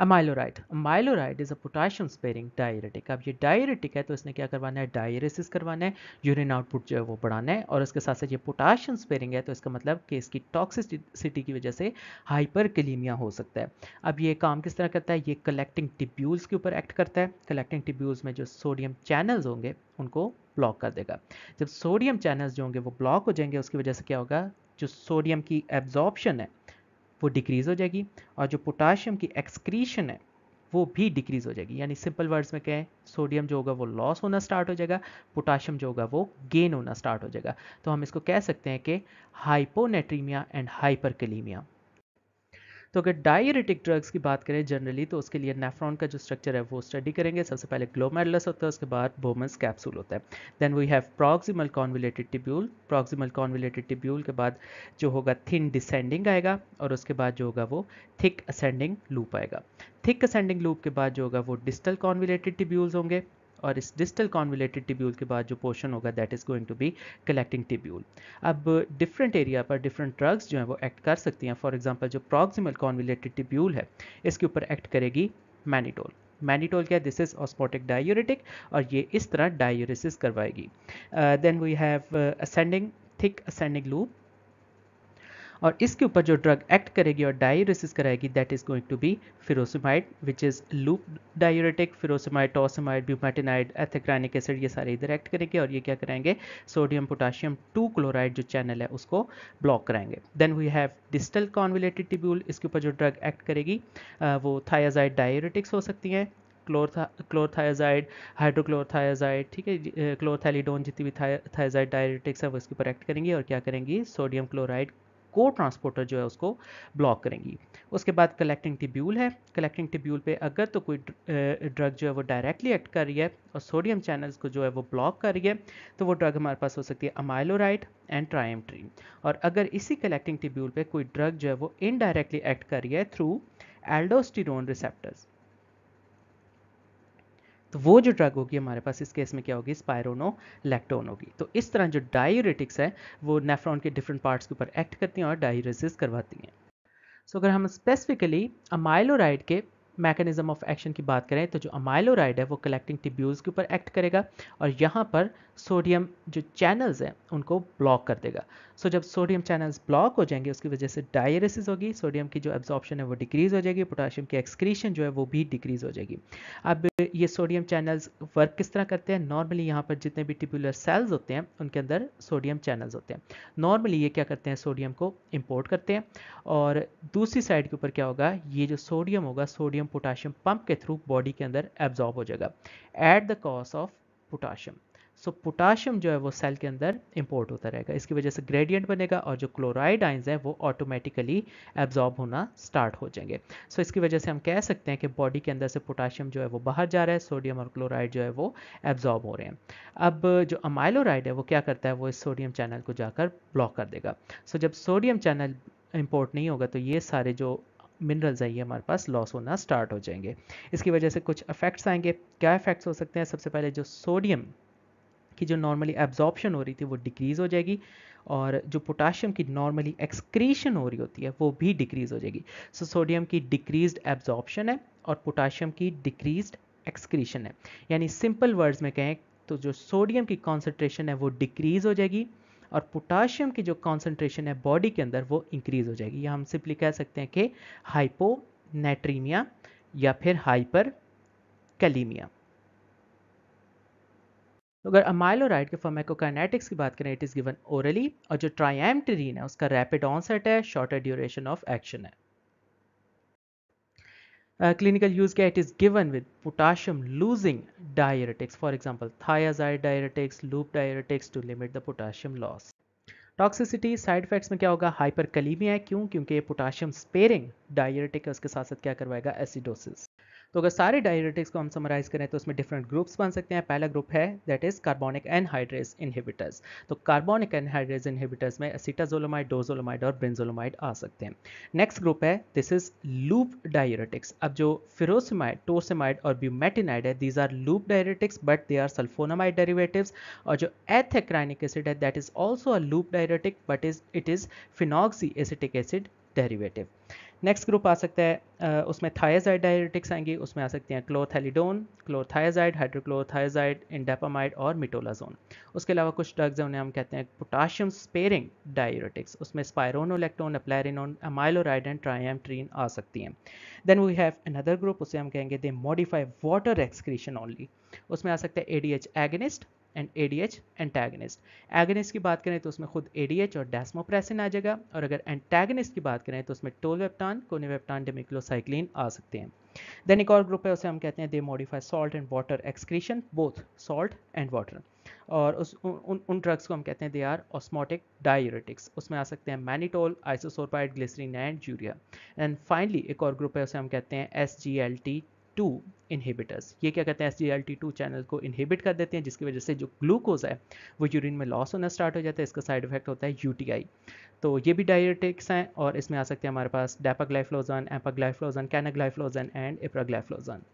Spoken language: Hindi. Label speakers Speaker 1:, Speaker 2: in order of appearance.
Speaker 1: अमाइलोराइड amiloride is a potassium sparing diuretic अब ये डायरेटिक है तो इसने क्या करवाना है डायरेसिस करवाना है यूरिन आउटपुट जो है वो बढ़ाना है और उसके साथ साथ ये पोटाशियम स्पेरिंग है तो इसका मतलब कि इसकी टॉक्सिसिटी की वजह से हाइपर हो सकता है अब ये काम किस तरह करता है ये कलेक्टिंग टिब्यूल्स के ऊपर एक्ट करता है कलेक्टिंग टिब्यूल्स में जो सोडियम चैनल्स होंगे उनको ब्लॉक कर देगा जब सोडियम चैनल्स जो होंगे वो ब्लॉक हो जाएंगे उसकी वजह से क्या होगा जो सोडियम की एब्जॉर्बशन है वो डिक्रीज़ हो जाएगी और जो पोटाशियम की एक्सक्रीशन है वो भी डिक्रीज़ हो जाएगी यानी सिंपल वर्ड्स में कहें सोडियम जो होगा वो लॉस होना स्टार्ट हो जाएगा पोटाशियम जो होगा वो गेन होना स्टार्ट हो जाएगा तो हम इसको कह सकते हैं कि हाइपोनेट्रीमिया एंड हाइपरकलीमिया तो अगर डायरेटिक ड्रग्स की बात करें जनरली तो उसके लिए नेफ्रॉन का जो स्ट्रक्चर है वो स्टडी करेंगे सबसे पहले ग्लोमेरुलस होता है उसके बाद बोमस कैप्सूल होता है then we have proximal convoluted tubule proximal convoluted tubule के बाद जो होगा थिन डिसेंडिंग आएगा और उसके बाद जो होगा वो थिक असेंडिंग लूप आएगा थिक असेंडिंग लूप के बाद जो होगा वो डिस्टल कॉन्विलेटेड टिब्यूल्स होंगे और इस डिस्टल कॉन्विलेटेड टिब्यूल के बाद जो पोर्शन होगा that is going to be collecting tubule अब डिफरेंट एरिया पर डिफरेंट ड्रग्स जो हैं वो एक्ट कर सकती हैं फॉर एग्जाम्पल जो प्रॉक्सिमल कॉन्विलेटेड टिब्यूल है इसके ऊपर एक्ट करेगी मैनिटोल मैनिटोल क्या दिस इज ऑस्पोटिक डायोरेटिक और ये इस तरह डायूरेसिस करवाएगी then we have ascending thick ascending loop और इसके ऊपर जो ड्रग एक्ट करेगी और डायरेसिस कराएगी that is going to be furosemide which is loop diuretic furosemide torsemide bumetanide ethacrynic acid ये सारे इधर एक्ट करेंगे और ये क्या कराएंगे सोडियम पोटाशियम टू क्लोराइड जो चैनल है उसको ब्लॉक कराएंगे then we have distal convoluted tubule इसके ऊपर जो ड्रग एक्ट करेगी वो थायाजाइड डायोरेटिक्स हो सकती हैं क्लोरथा क्लोरथायाजाइड हाइड्रोक्लोरथायाजाइड ठीक है क्लोरथैलीडोन जितनी भी थायाजाइड डायरेटिक्स है वो इसके ऊपर एक्ट करेंगी और क्या करेंगी सोडियम क्लोराइड को ट्रांसपोर्टर जो है उसको ब्लॉक करेंगी उसके बाद कलेक्टिंग टिब्यूल है कलेक्टिंग टिब्यूल पे अगर तो कोई ड्रग जो है वो डायरेक्टली एक्ट कर रही है और सोडियम चैनल्स को जो है वो ब्लॉक कर रही है तो वो ड्रग हमारे पास हो सकती है अमाइलोराइड एंड ट्राइमट्री और अगर इसी कलेक्टिंग टिब्यूल पे कोई ड्रग जो है वो इनडायरेक्टली एक्ट कर रही है थ्रू एल्डोस्टिरोन रिसेप्टर्स तो वो जो ड्रग होगी हमारे पास इस केस में क्या होगी स्पायरोनो लैक्टोन होगी तो इस तरह जो डायूरेटिक्स है वो नेफ्रॉन के डिफरेंट पार्ट्स के ऊपर एक्ट करती हैं और डायूरेसिस करवाती हैं सो so, अगर हम स्पेसिफिकली अमाइलोराइड के मैकेनिज्म ऑफ एक्शन की बात करें तो जो अमाइलोराइड है वो कलेक्टिंग टिब्यूल्स के ऊपर एक्ट करेगा और यहाँ पर सोडियम जो चैनल्स हैं उनको ब्लॉक कर देगा सो so, जब सोडियम चैनल्स ब्लॉक हो जाएंगे उसकी वजह से डायरेसिस होगी सोडियम की जो एब्जॉर्प्शन है वो डिक्रीज हो जाएगी पोटाशियम की एक्सक्रीशन जो है वो भी डिक्रीज हो जाएगी अब ये सोडियम चैनल्स वर्क किस तरह करते हैं नॉर्मली यहाँ पर जितने भी टिब्यूलर सेल्स होते हैं उनके अंदर सोडियम चैनल्स होते हैं नॉर्मली ये क्या करते हैं सोडियम को इम्पोर्ट करते हैं और दूसरी साइड के ऊपर क्या होगा ये जो सोडियम होगा सोडियम पोटाशियम पंप के थ्रू बॉडी के अंदर एब्जॉर्ब हो जाएगा at the cost of potassium so potassium जो है वो सेल के अंदर इंपोर्ट होता रहेगा इसकी वजह से ग्रेडियंट बनेगा और जो क्लोराइड आइंस हैं वो ऑटोमेटिकली एब्जॉर्ब होना स्टार्ट हो जाएंगे सो so, इसकी वजह से हम कह सकते हैं कि बॉडी के अंदर से पोटाशियम जो है वो बाहर जा रहा है सोडियम और क्लोराइड जो है वो एब्जॉर्ब हो रहे हैं अब जो अमाइलोराइड है वो क्या करता है वो इस सोडियम चैनल को जाकर ब्लॉक कर देगा सो so, जब सोडियम चैनल इम्पोर्ट नहीं होगा तो ये सारे जो मिनरल्स आइए ये हमारे पास लॉस होना स्टार्ट हो जाएंगे इसकी वजह से कुछ अफेक्ट्स आएंगे क्या इफेक्ट्स हो सकते हैं सबसे पहले जो सोडियम की जो नॉर्मली एब्जॉर्प्शन हो रही थी वो डिक्रीज़ हो जाएगी और जो पोटाशियम की नॉर्मली एक्सक्रीशन हो रही होती है वो भी डिक्रीज़ हो जाएगी सो so, सोडियम की डिक्रीज एब्जॉर्प्शन है और पोटाशियम की डिक्रीज एक्सक्रीशन है यानी सिंपल वर्ड्स में कहें तो जो सोडियम की कॉन्सेंट्रेशन है वो डिक्रीज़ हो जाएगी और पोटाशियम की जो कॉन्सेंट्रेशन है बॉडी के अंदर वो इंक्रीज हो जाएगी या हम सिंपली कह सकते हैं कि हाइपोनेट्रीमिया या फिर हाइपर कैलीमिया तो अगर अमाइलोराइड के फॉर्मेकोकाइनेटिक्स की बात करें इट इज़ गिवन ओरली और जो ट्राइएमटरीन है उसका रैपिड ऑनसेट है शॉर्टर ड्यूरेशन ऑफ एक्शन है Uh, clinical use case is given with potassium losing diuretics for example thiazide diuretics loop diuretics to limit the potassium loss toxicity side effects में क्या होगा हाइपरकलीमिया क्यों क्योंकि ये पोटाशियम स्पेयरिंग डायरेटिक है उसके साथ साथ क्या करवाएगा एसिडोसिस तो अगर सारे डायरेटिक्स को हम समराइज करें तो उसमें डिफरेंट ग्रुप्स बन सकते हैं पहला ग्रुप है that is carbonic anhydrase inhibitors तो कार्बोनिक एनहाइड्रेस इनहिबिटर्स में एसिटाजोलोमाइड डोजोलोमाइड और ब्रेंजोलोमाइड आ सकते हैं नेक्स्ट ग्रुप है दिस इज लूप डायरेटिक्स अब जो फिरोसिमाइड टोसेमाइड और ब्यूमेटिनाइड है these are loop diuretics but they are sulfonamide derivative और जो एथेक्राइनिक एसिड है that is also a loop diuretic but is it is phenoxy acetic acid derivative next group आ सकता है उसमें थायजाइड डायरेटिक्स आएंगी उसमें आ सकती हैं क्लोथेलीडोन क्लोथायाजाइड हाइड्रोक्लोथायाजाइड इंडेपामाइड और मिटोलाजोन उसके अलावा कुछ ड्रग्स हैं उन्हें हम कहते हैं पोटाशियम स्पेरिंग डायरेटिक्स उसमें स्पायरोनोलेक्टोन अपलैरिनोन अमाइलोराइड एंड ट्राइमट्रीन आ सकती हैं then we have another group उसे हम कहेंगे they modify water excretion only उसमें आ सकता है ADH D agonist and ADH antagonist H agonist की बात करें तो उसमें खुद एडीएच और डेस्मोप्रेसिन आ जाएगा और अगर एंटेगनिस्ट की बात करें तो उसमें टोलवेप्टान कोनिवेप्टान डेमिक्लोसाइक्लिन आ सकते हैं देन एक और ग्रुप है उसे हम कहते हैं they modify salt and water excretion both salt and water और उस उन उन ड्रग्स को हम कहते हैं दे आर ऑस्मोटिक डायूरेटिक्स उसमें आ सकते हैं mannitol isosorbide glycerin and urea and finally एक और ग्रुप है उसे हम कहते हैं S G L T two inhibitors ये क्या कहते हैं S G L T two channel को इनहिबिट कर देते हैं जिसकी वजह से जो ग्लूकोज है वो यूरिन में लॉस होना स्टार्ट हो जाता है इसका साइड इफेक्ट होता है यू टी आई तो ये भी डायरेटिक्स हैं और इसमें आ सकते हैं हमारे पास डेपाग्लाइफ्लोजन एपाग्लाइफ्लोजन कैनाग्लाइफ्लोजन एंड इप्राग्लाइफ्लोजन